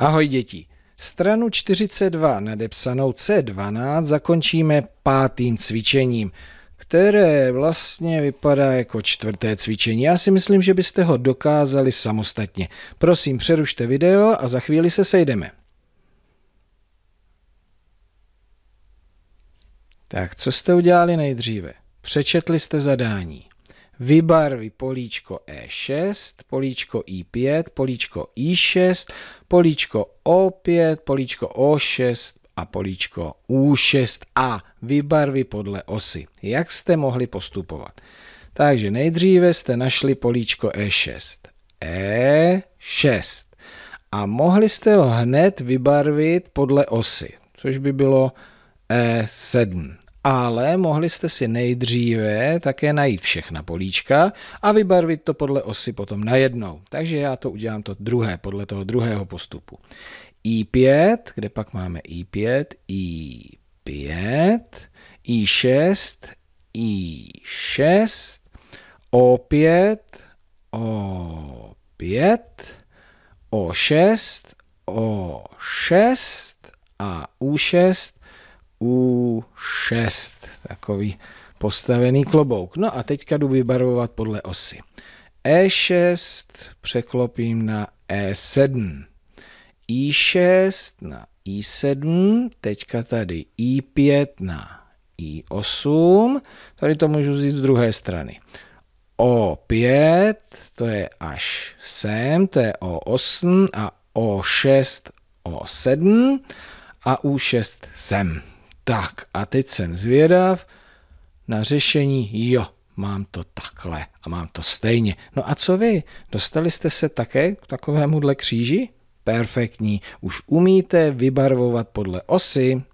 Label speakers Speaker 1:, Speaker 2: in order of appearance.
Speaker 1: Ahoj děti. Stranu 42 nadepsanou C12 zakončíme pátým cvičením, které vlastně vypadá jako čtvrté cvičení. Já si myslím, že byste ho dokázali samostatně. Prosím, přerušte video a za chvíli se sejdeme. Tak, co jste udělali nejdříve? Přečetli jste zadání vybarví políčko E6, políčko I5, políčko I6, políčko O5, políčko O6 a políčko U6 a vybarví podle osy. Jak jste mohli postupovat? Takže nejdříve jste našli políčko E6. E6. A mohli jste ho hned vybarvit podle osy, což by bylo E7 ale mohli jste si nejdříve také najít všechna políčka a vybarvit to podle osy potom najednou. Takže já to udělám to druhé, podle toho druhého postupu. I5, kde pak máme I5, I5, I6, I6, O5, O5, O6, O6 a U6 u6, takový postavený klobouk. No a teďka jdu vybarvovat podle osy. E6 překlopím na E7. I6 na I7, teďka tady I5 na I8, tady to můžu vzít z druhé strany. O5, to je až sem, to je O8 a O6, O7 a U6 sem. Tak a teď jsem zvědav na řešení, jo, mám to takhle a mám to stejně. No a co vy? Dostali jste se také k takovémuhle kříži? Perfektní. Už umíte vybarvovat podle osy?